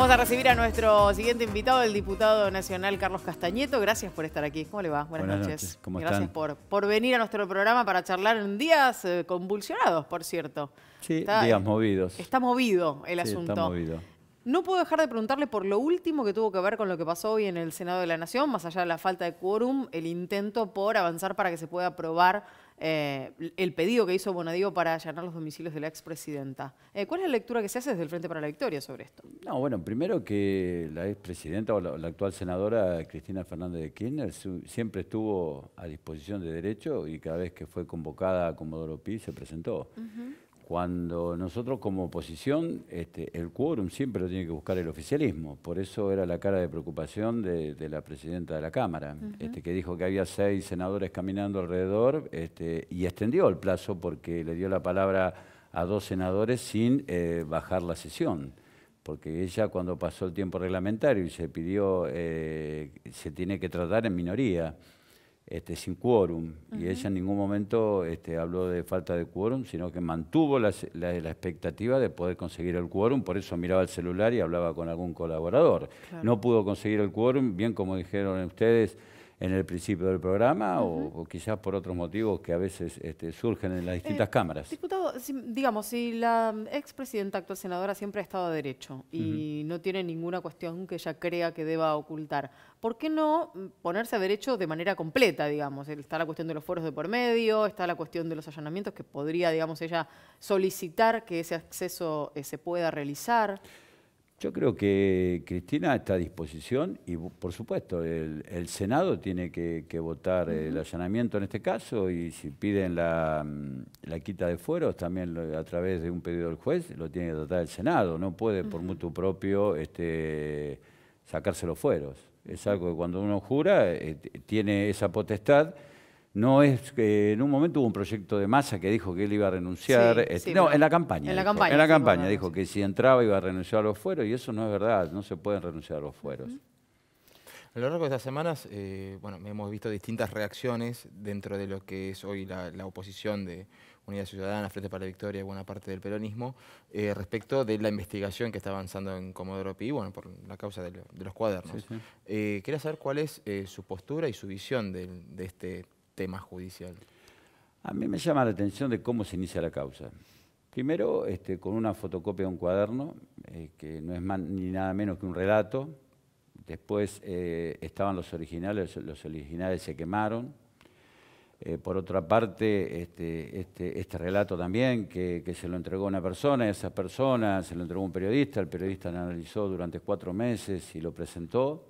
Vamos a recibir a nuestro siguiente invitado, el diputado nacional Carlos Castañeto. Gracias por estar aquí. ¿Cómo le va? Buenas, noches. Gracias Por, por venir a nuestro programa para charlar en días eh, convulsionados, por cierto. Sí, eh, días movidos. Está movido el asunto. No puedo dejar de preguntarle por lo último que tuvo que ver con lo que pasó hoy en el Senado de la Nación, más allá de la falta de quórum, el intento por avanzar para que se pueda aprobar eh, el pedido que hizo Bonadío para allanar los domicilios de la expresidenta. Eh, ¿Cuál es la lectura que se hace desde el Frente para la Victoria sobre esto? No, bueno, primero que la expresidenta o la, actual senadora Cristina Fernández de Kirchner siempre estuvo a disposición de derecho y cada vez que fue convocada a Comodoro Pi se presentó. Cuando nosotros como oposición, este, el quórum siempre lo tiene que buscar el oficialismo, por eso era la cara de preocupación de, la presidenta de la Cámara, este, que dijo que había seis senadores caminando alrededor este, y extendió el plazo porque le dio la palabra a dos senadores sin eh, bajar la sesión porque ella cuando pasó el tiempo reglamentario y se pidió, eh, se tiene que tratar en minoría este, sin quórum. Y ella en ningún momento este, habló de falta de quórum, sino que mantuvo la, expectativa de poder conseguir el quórum, por eso miraba el celular y hablaba con algún colaborador. No pudo conseguir el quórum, bien como dijeron ustedes, en el principio del programa o, quizás por otros motivos que a veces este, surgen en las eh, distintas cámaras. Diputado, digamos, si la expresidenta actual senadora siempre ha estado a derecho y no tiene ninguna cuestión que ella crea que deba ocultar, ¿por qué no mm, ponerse a derecho de manera completa, digamos? Está la cuestión de los foros de por medio, está la cuestión de los allanamientos que podría, digamos, ella solicitar que ese acceso eh, se pueda realizar. Yo creo que Cristina está a disposición y, por supuesto, el, Senado tiene que, votar eh, el allanamiento en este caso y si piden la, mm, quita de fueros también a través de un pedido del juez lo tiene que tratar el Senado. No puede, por mutuo propio, este, sacarse los fueros. Es algo que cuando uno jura eh, tiene esa potestad no es que en un momento hubo un proyecto de masa que dijo que él iba a renunciar. Este, no, en la campaña. En la campaña. En la campaña dijo que si entraba iba a renunciar a los fueros y eso no es verdad, no se pueden renunciar a los fueros. A lo largo de estas semanas, eh, bueno, hemos visto distintas reacciones dentro de lo que es hoy la, oposición de Unidad Ciudadana, Frente para la Victoria y buena parte del peronismo, eh, respecto de la investigación que está avanzando en Comodoro Pi, bueno, por la causa de, los cuadernos. Eh, quería saber cuál es su postura y su visión de, de este tema judicial? A mí me llama la atención de cómo se inicia la causa. Primero, este, con una fotocopia de un cuaderno, eh, que no es ni nada menos que un relato. Después eh, estaban los originales, los originales se quemaron. Eh, por otra parte, este, este, este relato también, que, se lo entregó una persona, y esa persona se lo entregó un periodista, el periodista lo analizó durante cuatro meses y lo presentó.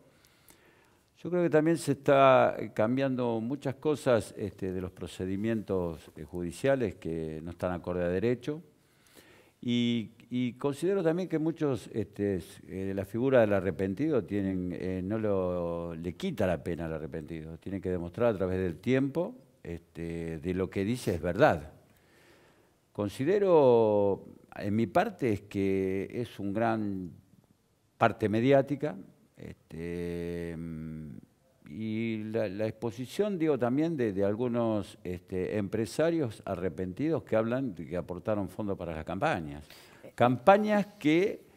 Yo creo que también se está eh, cambiando muchas cosas este, de los procedimientos eh, judiciales que no están acorde a derecho. Y, considero también que muchos, este, eh, la figura del arrepentido tienen, no le quita la pena al arrepentido. Tiene que demostrar a través del tiempo este, de lo que dice es verdad. Considero, en mi parte, es que es un gran parte mediática, este, y la, exposición, digo, también de, algunos este, empresarios arrepentidos que hablan, de que aportaron fondos para las campañas. Campañas que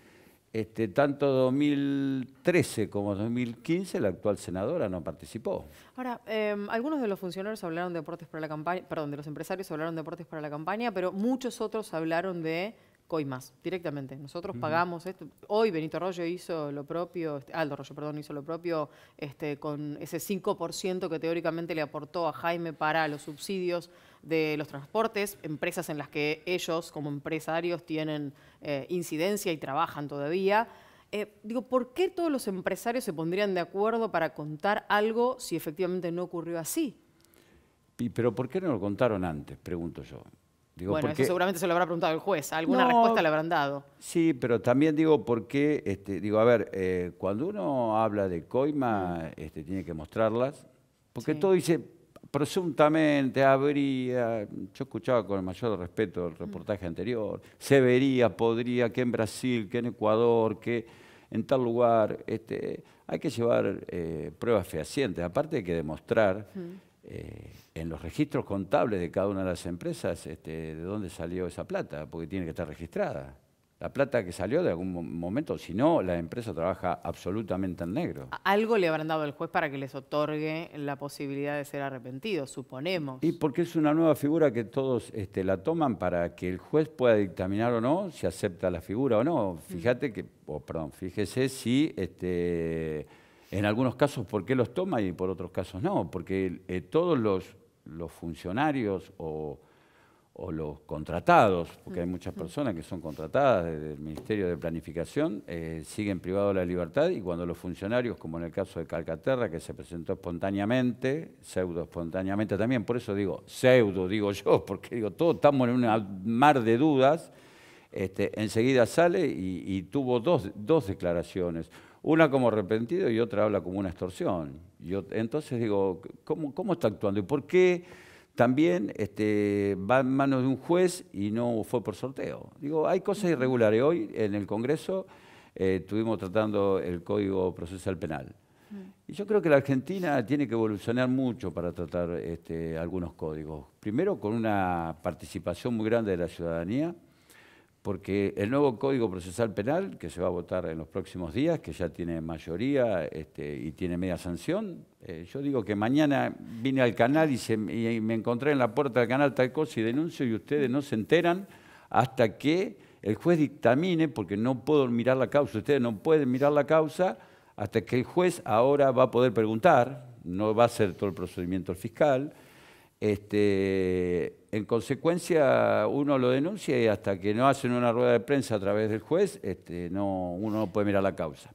este, tanto 2013 como 2015 la actual senadora no participó. Ahora, em, algunos de los funcionarios hablaron de aportes para la campaña, perdón, de los empresarios hablaron de aportes para la campaña, pero muchos otros hablaron de Coimas, directamente. Nosotros pagamos esto. Hoy Benito Arroyo hizo lo propio, este, Aldo Arroyo, perdón, hizo lo propio este, con ese 5% que teóricamente le aportó a Jaime para los subsidios de los transportes, empresas en las que ellos como empresarios tienen eh, incidencia y trabajan todavía. Eh, digo, ¿por qué todos los empresarios se pondrían de acuerdo para contar algo si efectivamente no ocurrió así? pero ¿por qué no lo contaron antes? Pregunto yo bueno, eso seguramente se lo habrá preguntado el juez, alguna respuesta le habrán dado. Sí, pero también digo porque, este, digo, a ver, eh, cuando uno habla de coima, este, tiene que mostrarlas, porque todo dice presuntamente habría, yo escuchaba con el mayor respeto el mm. reportaje anterior, se vería, podría, que en Brasil, que en Ecuador, que en tal lugar, este, hay que llevar eh, pruebas fehacientes, aparte hay que demostrar. Mm. Eh, en los registros contables de cada una de las empresas este, de dónde salió esa plata, porque tiene que estar registrada. La plata que salió de algún momento, si no, la empresa trabaja absolutamente en negro. Algo le habrán dado al juez para que les otorgue la posibilidad de ser arrepentidos, suponemos. Y porque es una nueva figura que todos este, la toman para que el juez pueda dictaminar o no si acepta la figura o no. Mm. Fíjate que, o perdón, fíjese si este, en algunos casos por qué los toma y por otros casos no, porque eh, todos los, funcionarios o, los contratados, porque hay muchas personas que son contratadas del Ministerio de Planificación, eh, siguen privados de la libertad y cuando los funcionarios, como en el caso de Calcaterra, que se presentó espontáneamente, pseudo también, por eso digo pseudo, digo yo, porque digo, todos estamos en un mar de dudas, este, enseguida sale y, tuvo dos, dos declaraciones una como arrepentido y otra habla como una extorsión. Yo, entonces digo, ¿cómo, está actuando? ¿Y por qué también este, va en manos de un juez y no fue por sorteo? Digo, hay cosas irregulares. Hoy en el Congreso eh, estuvimos tratando el Código Procesal Penal. Mm. Y yo creo que la Argentina tiene que evolucionar mucho para tratar este, algunos códigos. Primero con una participación muy grande de la ciudadanía, porque el nuevo Código Procesal Penal, que se va a votar en los próximos días, que ya tiene mayoría este, y tiene media sanción, eh, yo digo que mañana vine al canal y, me encontré en la puerta del canal tal cosa y denuncio y ustedes no se enteran hasta que el juez dictamine, porque no puedo mirar la causa, ustedes no pueden mirar la causa, hasta que el juez ahora va a poder preguntar, no va a ser todo el procedimiento fiscal, este, en consecuencia, uno lo denuncia y hasta que no hacen una rueda de prensa a través del juez, este, no, uno no puede mirar la causa.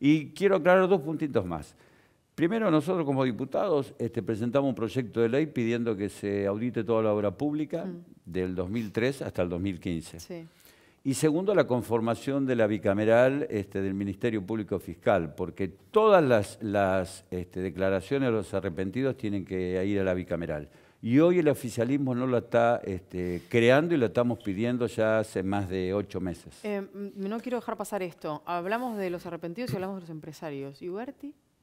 Y quiero aclarar dos puntitos más. Primero, nosotros como diputados este, presentamos un proyecto de ley pidiendo que se audite toda la obra pública mm. del 2003 hasta el 2015. Y segundo, la conformación de la bicameral este, del Ministerio Público Fiscal, porque todas las, este, declaraciones de los arrepentidos tienen que ir a la bicameral. Y hoy el oficialismo no la está este, creando y la estamos pidiendo ya hace más de ocho meses. Eh, mm, no quiero dejar pasar esto. Hablamos de los arrepentidos y hablamos de los empresarios. ¿Y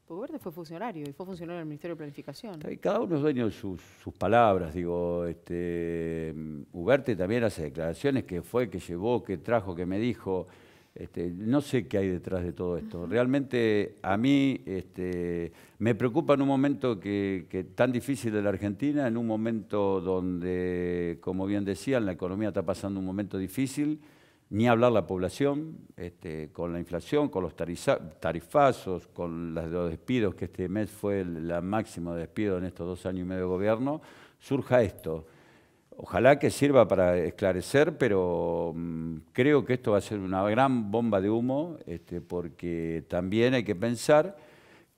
porque fue funcionario y fue funcionario del Ministerio de Planificación. Cada uno es dueño de sus, palabras. Digo, este, mm, Uberte también hace declaraciones que fue, que llevó, que trajo, que me dijo. Este, no sé qué hay detrás de todo esto. Realmente a mí este, me preocupa en un momento que, tan difícil de la Argentina, en un momento donde, como bien decían, la economía está pasando un momento difícil ni hablar la población, este, con la inflación, con los tarifazos, con los despidos, que este mes fue el máximo de despido en estos dos años y medio de gobierno, surja esto. Ojalá que sirva para esclarecer, pero mm, creo que esto va a ser una gran bomba de humo, este, porque también hay que pensar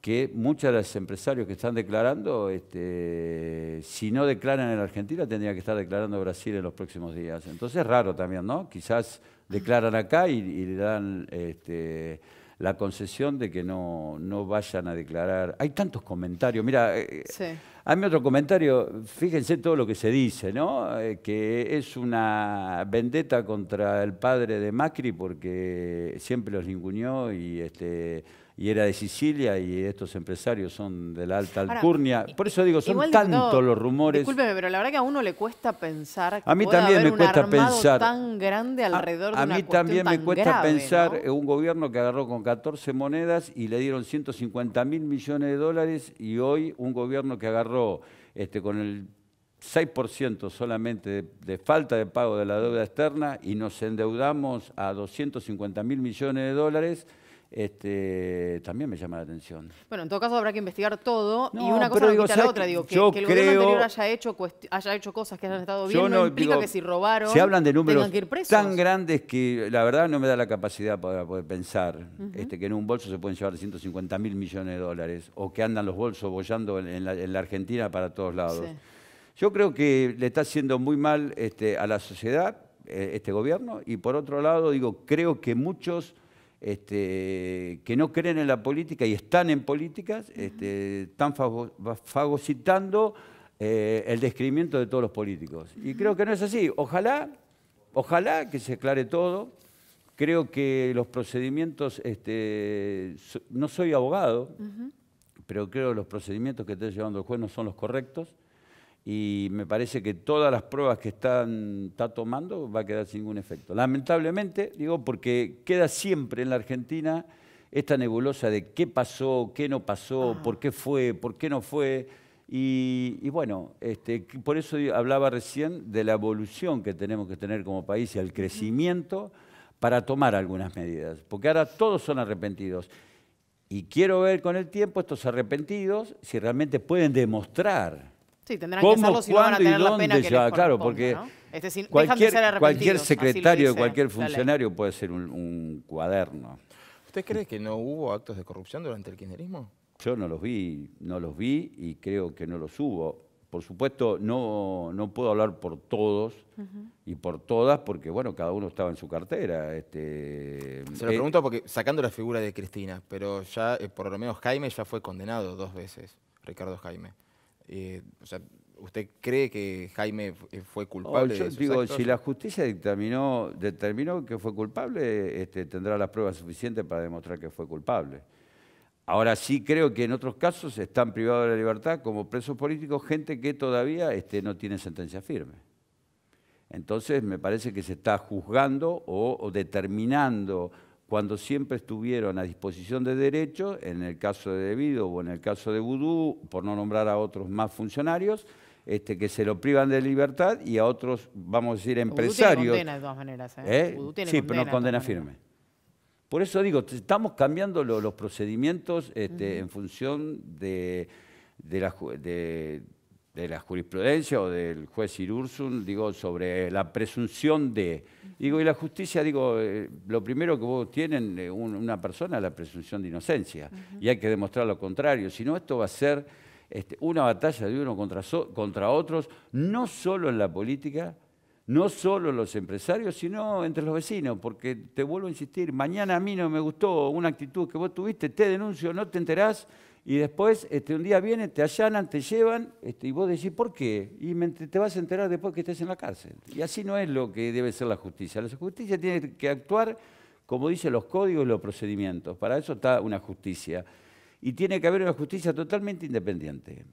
que muchos de los empresarios que están declarando, este, si no declaran en Argentina, tendrían que estar declarando Brasil en los próximos días. Entonces es raro también, ¿no? Quizás declaran acá y, le dan este, la concesión de que no, vayan a declarar. Hay tantos comentarios. Mira, eh, a otro comentario, fíjense todo lo que se dice, ¿no? Eh, que es una vendetta contra el padre de Macri porque siempre los ninguneó y... Este, y era de Sicilia y estos empresarios son de la alta alcurnia. Por eso digo, son tantos los rumores. Disculpe, pero la verdad que a uno le cuesta pensar. Que a mí también me cuesta pensar. tan grande alrededor a, a mí también me cuesta pensar un gobierno que agarró con 14 monedas y le dieron 150 mil millones de dólares y hoy un gobierno que agarró este, con el 6% solamente de, de, falta de pago de la deuda externa y nos endeudamos a 250 mil millones de dólares este, también me llama la atención. Bueno, en todo caso habrá que investigar todo y una cosa no quita la otra. Digo, que, que el gobierno anterior haya hecho, haya hecho cosas que hayan estado bien no, implica que si robaron se hablan de números tan grandes que la verdad no me da la capacidad para poder pensar este, que en un bolso se pueden llevar 150 mil millones de dólares o que andan los bolsos bollando en, la, Argentina para todos lados. Yo creo que le está haciendo muy mal este, a la sociedad eh, este gobierno y por otro lado digo, creo que muchos este, que no creen en la política y están en políticas, este, están fagocitando eh, el descrimiento de todos los políticos. Y creo que no es así. Ojalá, ojalá que se aclare todo. Creo que los procedimientos, este, no soy abogado, pero creo que los procedimientos que está llevando el juez no son los correctos y me parece que todas las pruebas que están, está tomando va a quedar sin ningún efecto. Lamentablemente, digo, porque queda siempre en la Argentina esta nebulosa de qué pasó, qué no pasó, ah. por qué fue, por qué no fue. Y, bueno, este, por eso hablaba recién de la evolución que tenemos que tener como país y el crecimiento para tomar algunas medidas, porque ahora todos son arrepentidos. Y quiero ver con el tiempo estos arrepentidos si realmente pueden demostrar Sí, tendrán que hacerlo si no van a tener la pena que Claro, porque este, cualquier, cualquier secretario, cualquier funcionario puede ser un, cuaderno. ¿Usted cree que no hubo actos de corrupción durante el kirchnerismo? Yo no los vi, no los vi y creo que no los hubo. Por supuesto, no, no puedo hablar por todos y por todas, porque bueno, cada uno estaba en su cartera. Este, Se lo eh, pregunto porque sacando la figura de Cristina, pero ya eh, por lo menos Jaime ya fue condenado dos veces, Ricardo Jaime. Eh, o sea, ¿Usted cree que Jaime eh, fue culpable? Oh, yo digo, si la justicia determinó que fue culpable, este, tendrá las pruebas suficientes para demostrar que fue culpable. Ahora sí creo que en otros casos están privados de la libertad como presos políticos gente que todavía este, no tiene sentencia firme. Entonces me parece que se está juzgando o determinando cuando siempre estuvieron a disposición de derechos, en el caso de Debido o en el caso de Vudú, por no nombrar a otros más funcionarios, este, que se lo privan de libertad y a otros, vamos a decir, empresarios. condena de todas maneras. ¿eh? ¿eh? sí, pero no condena firme. Por eso digo, estamos cambiando los procedimientos este, en función de, la, de de la jurisprudencia o del juez Irursun, digo, sobre la presunción de... Digo, y la justicia, digo, eh, lo primero que vos tienen eh, una persona es la presunción de inocencia, y hay que demostrar lo contrario, si no esto va a ser este, una batalla de uno contra, contra otros, no solo en la política, no solo los empresarios, sino entre los vecinos, porque te vuelvo a insistir, mañana a mí no me gustó una actitud que vos tuviste, te denuncio, no te enterás, y después, este, un día vienen, te allanan, te llevan, este, y vos decís, ¿por qué? Y te vas a enterar después que estés en la cárcel. Y así no es lo que debe ser la justicia. La justicia tiene que actuar como dicen los códigos y los procedimientos. Para eso está una justicia. Y tiene que haber una justicia totalmente independiente.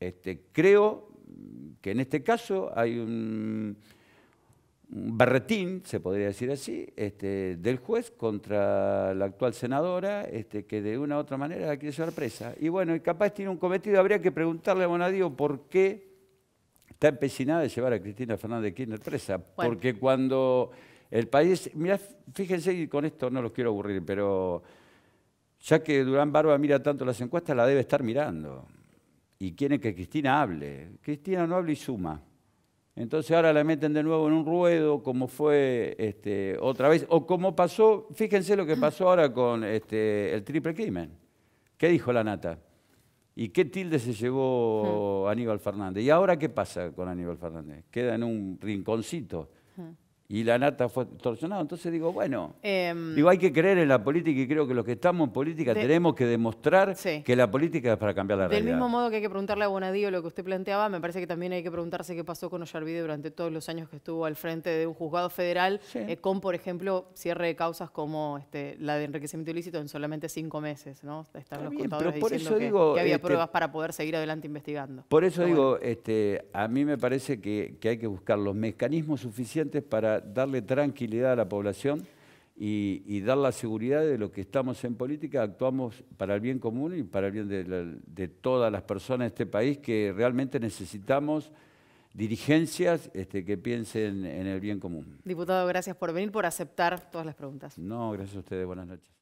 Este, creo que en este caso hay un barretín, se podría decir así, este, del juez contra la actual senadora, este, que de una u otra manera la quiere llevar presa. Y bueno, y capaz tiene un cometido, habría que preguntarle a Bonadío por qué está empecinada de llevar a Cristina Fernández de Kirchner presa. Porque cuando el país, mirá, fíjense, y con esto no los quiero aburrir, pero ya que Durán Barba mira tanto las encuestas, la debe estar mirando. Y quiere que Cristina hable. Cristina no habla y suma. Entonces ahora la meten de nuevo en un ruedo, como fue este, otra vez, o como pasó, fíjense lo que pasó ahora con este, el triple crimen. ¿Qué dijo la nata? ¿Y qué tilde se llevó hmm. Aníbal Fernández? ¿Y ahora qué pasa con Aníbal Fernández? Queda en un rinconcito. Hmm y la nata fue torsionada. Entonces digo, bueno, em, digo, hay que creer en la política y creo que los que estamos en política tenemos que demostrar que la política es para cambiar la realidad. Del mismo modo que hay que preguntarle a Bonadío lo que usted planteaba, me parece que también hay que preguntarse qué pasó con Ollarvide durante todos los años que estuvo al frente de un juzgado federal, eh, con, por ejemplo, cierre de causas como este, la de enriquecimiento ilícito en solamente cinco meses, ¿no? los contadores por diciendo eso que, había este, pruebas para poder seguir adelante investigando. Por eso digo, este, a mí me parece que hay que buscar los mecanismos suficientes para darle tranquilidad a la población y, dar la seguridad de lo que estamos en política, actuamos para el bien común y para el bien de, todas las personas de este país que realmente necesitamos dirigencias este, que piensen en el bien común. Diputado, gracias por venir, por aceptar todas las preguntas. No, gracias a ustedes. Buenas noches.